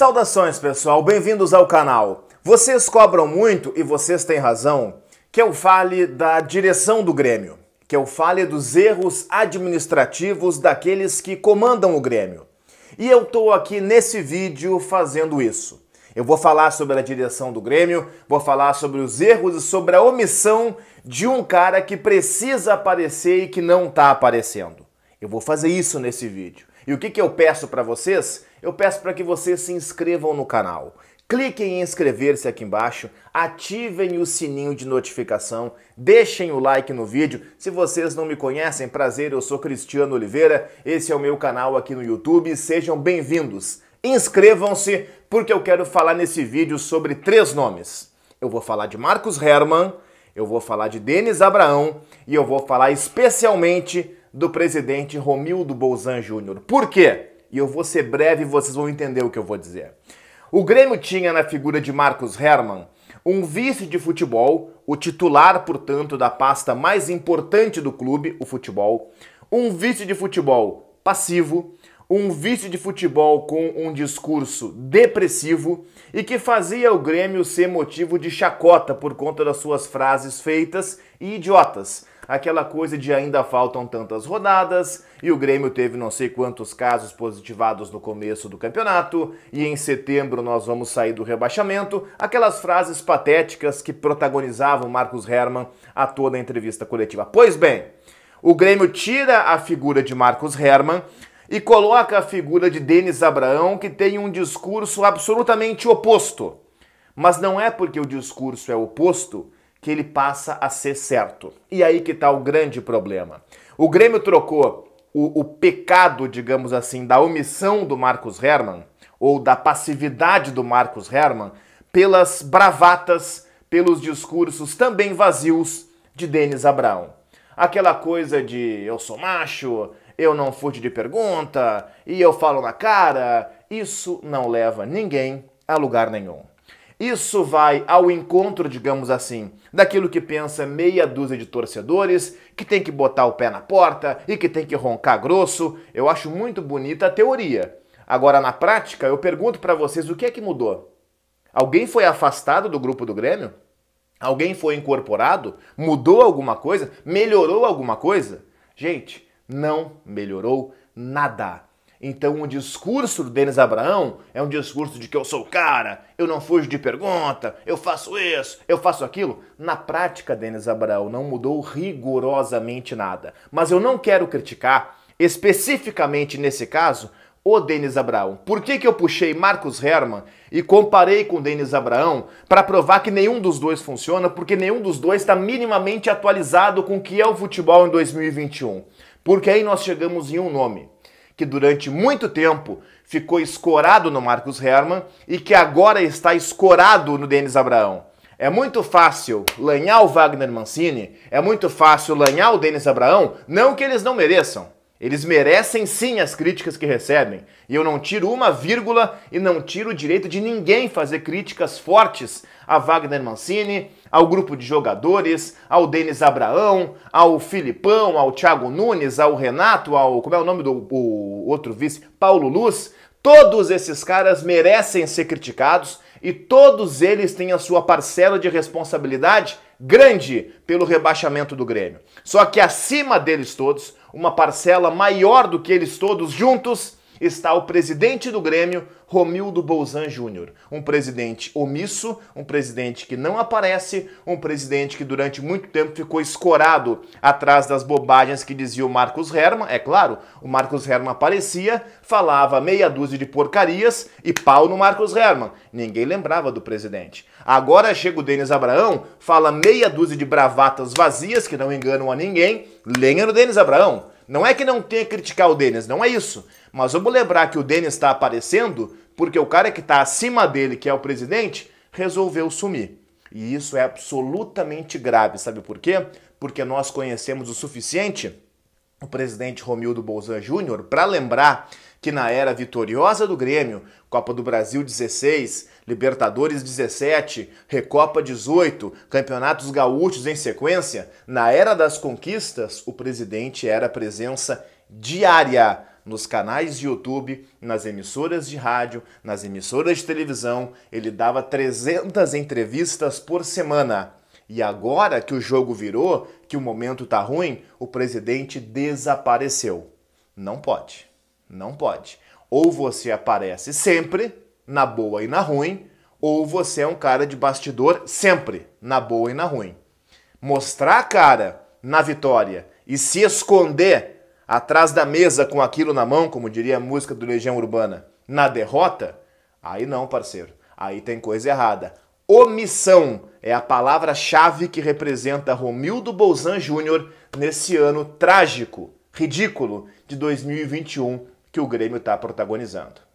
Saudações pessoal, bem-vindos ao canal. Vocês cobram muito e vocês têm razão que eu é fale da direção do Grêmio, que eu é fale dos erros administrativos daqueles que comandam o Grêmio. E eu tô aqui nesse vídeo fazendo isso. Eu vou falar sobre a direção do Grêmio, vou falar sobre os erros e sobre a omissão de um cara que precisa aparecer e que não está aparecendo. Eu vou fazer isso nesse vídeo. E o que, que eu peço para vocês? Eu peço para que vocês se inscrevam no canal. Cliquem em inscrever-se aqui embaixo, ativem o sininho de notificação, deixem o like no vídeo. Se vocês não me conhecem, prazer, eu sou Cristiano Oliveira, esse é o meu canal aqui no YouTube, sejam bem-vindos. Inscrevam-se, porque eu quero falar nesse vídeo sobre três nomes. Eu vou falar de Marcos Herman, eu vou falar de Denis Abraão e eu vou falar especialmente do presidente Romildo Bolzan Júnior. Por quê? E eu vou ser breve e vocês vão entender o que eu vou dizer. O Grêmio tinha na figura de Marcos Herman um vice de futebol, o titular, portanto, da pasta mais importante do clube, o futebol, um vice de futebol passivo, um vice de futebol com um discurso depressivo e que fazia o Grêmio ser motivo de chacota por conta das suas frases feitas e idiotas aquela coisa de ainda faltam tantas rodadas e o Grêmio teve não sei quantos casos positivados no começo do campeonato e em setembro nós vamos sair do rebaixamento, aquelas frases patéticas que protagonizavam Marcos Herman a toda a entrevista coletiva. Pois bem, o Grêmio tira a figura de Marcos Herman e coloca a figura de Denis Abraão, que tem um discurso absolutamente oposto. Mas não é porque o discurso é oposto que ele passa a ser certo. E aí que está o grande problema. O Grêmio trocou o, o pecado, digamos assim, da omissão do Marcos Herman, ou da passividade do Marcos Herman, pelas bravatas, pelos discursos também vazios de Denis Abraão. Aquela coisa de eu sou macho, eu não fute de pergunta e eu falo na cara, isso não leva ninguém a lugar nenhum. Isso vai ao encontro, digamos assim, daquilo que pensa meia dúzia de torcedores, que tem que botar o pé na porta e que tem que roncar grosso. Eu acho muito bonita a teoria. Agora, na prática, eu pergunto para vocês o que é que mudou? Alguém foi afastado do grupo do Grêmio? Alguém foi incorporado? Mudou alguma coisa? Melhorou alguma coisa? Gente, não melhorou nada. Então o discurso do Denis Abraão é um discurso de que eu sou o cara, eu não fujo de pergunta, eu faço isso, eu faço aquilo. Na prática, Denis Abraão não mudou rigorosamente nada. Mas eu não quero criticar, especificamente nesse caso, o Denis Abraão. Por que, que eu puxei Marcos Herman e comparei com o Denis Abraão para provar que nenhum dos dois funciona, porque nenhum dos dois está minimamente atualizado com o que é o futebol em 2021? Porque aí nós chegamos em um nome que durante muito tempo ficou escorado no Marcos Herman e que agora está escorado no Denis Abraão. É muito fácil lanhar o Wagner Mancini, é muito fácil lanhar o Denis Abraão, não que eles não mereçam, eles merecem sim as críticas que recebem. E eu não tiro uma vírgula e não tiro o direito de ninguém fazer críticas fortes a Wagner Mancini, ao grupo de jogadores, ao Denis Abraão, ao Filipão, ao Thiago Nunes, ao Renato, ao. Como é o nome do o outro vice? Paulo Luz. Todos esses caras merecem ser criticados e todos eles têm a sua parcela de responsabilidade grande pelo rebaixamento do Grêmio. Só que acima deles todos, uma parcela maior do que eles todos juntos está o presidente do Grêmio, Romildo Bolzan Júnior. Um presidente omisso, um presidente que não aparece, um presidente que durante muito tempo ficou escorado atrás das bobagens que dizia o Marcos Herman. É claro, o Marcos Herman aparecia, falava meia dúzia de porcarias e pau no Marcos Herman. Ninguém lembrava do presidente. Agora chega o Denis Abraão, fala meia dúzia de bravatas vazias que não enganam a ninguém. Lenha no Denis Abraão. Não é que não tenha que criticar o Denis, não é isso. Mas vamos lembrar que o Denis está aparecendo porque o cara que está acima dele, que é o presidente, resolveu sumir. E isso é absolutamente grave, sabe por quê? Porque nós conhecemos o suficiente o presidente Romildo Bolzan Júnior para lembrar que na era vitoriosa do Grêmio, Copa do Brasil 16, Libertadores 17, Recopa 18, Campeonatos Gaúchos em sequência, na era das conquistas, o presidente era presença diária nos canais de YouTube, nas emissoras de rádio, nas emissoras de televisão, ele dava 300 entrevistas por semana. E agora que o jogo virou, que o momento tá ruim, o presidente desapareceu. Não pode. Não pode. Ou você aparece sempre, na boa e na ruim, ou você é um cara de bastidor sempre, na boa e na ruim. Mostrar a cara na vitória e se esconder atrás da mesa com aquilo na mão, como diria a música do Legião Urbana, na derrota, aí não, parceiro. Aí tem coisa errada omissão é a palavra-chave que representa Romildo Bolzan Júnior nesse ano trágico, ridículo de 2021 que o Grêmio está protagonizando.